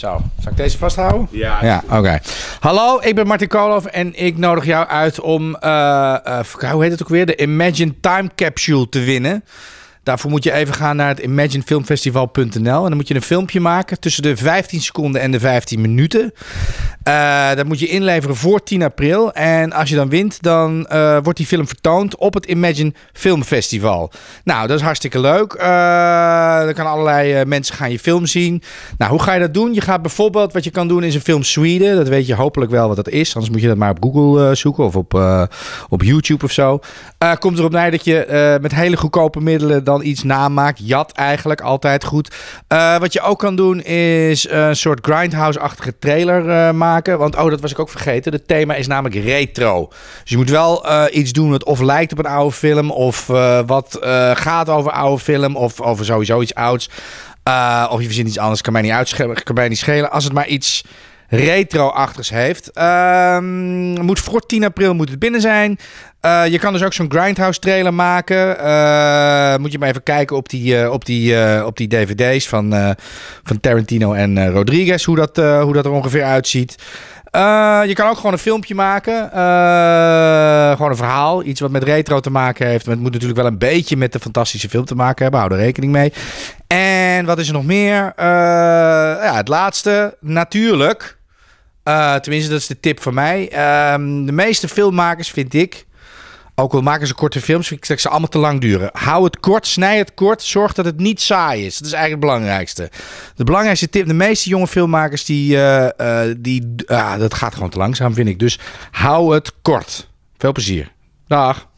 Zo, zal ik deze vasthouden? Ja. Ja, oké. Hallo, ik ben Martin Koolhof en ik nodig jou uit om, eh, eh, hoe heet het ook weer? De Imagine Time Capsule te winnen. Daarvoor moet je even gaan naar het imaginefilmfestival.nl. En dan moet je een filmpje maken tussen de 15 seconden en de 15 minuten. Uh, dat moet je inleveren voor 10 april. En als je dan wint, dan eh, wordt die film vertoond op het Imagine Film Festival. Nou, dat is hartstikke leuk. Dan eh, dan kan allerlei mensen gaan je film zien. Nou, hoe ga je dat doen? Je gaat bijvoorbeeld, wat je kan doen is een film Sweden. Dat weet je hopelijk wel wat dat is. Anders moet je dat maar op Google zoeken of op, op YouTube of zo. komt erop neer dat je met hele goedkope middelen dan iets namaakt. Jat eigenlijk altijd goed. Eh, wat je ook kan doen is een soort grindhouse-achtige trailer eh, maken. Want oh, dat was ik ook vergeten. Het thema is namelijk retro. Dus je moet wel eh, iets doen wat of lijkt op een oude film. Of wat gaat over oude film. Of over sowieso iets ouds. of je verzint iets anders. Kan mij niet Ik Kan mij niet schelen. Als het maar iets retro-achtigs heeft. Um, moet voor 10 april moet het binnen zijn. Eh, je kan dus ook zo'n Grindhouse trailer maken. Eh, moet je maar even kijken op die, eh, op die, op die dvd's van, van Tarantino en Rodriguez. Hoe dat, hoe dat er ongeveer uitziet. je kan ook gewoon een filmpje maken. gewoon een verhaal. Iets wat met retro te maken heeft. het moet natuurlijk wel een beetje met de fantastische film te maken hebben. Hou er rekening mee. En wat is er nog meer? ja, het laatste. Natuurlijk eh, tenminste, dat is de tip van mij. Ehm, de meeste filmmakers vind ik. Ook al maken ze korte films, vind ik dat ze allemaal te lang duren. Hou het kort, snij het kort, zorg dat het niet saai is. Dat is eigenlijk het belangrijkste. De belangrijkste tip, de meeste jonge filmmakers, die, eh, eh, die, ah, dat gaat gewoon te langzaam, vind ik. Dus hou het kort. Veel plezier. Dag.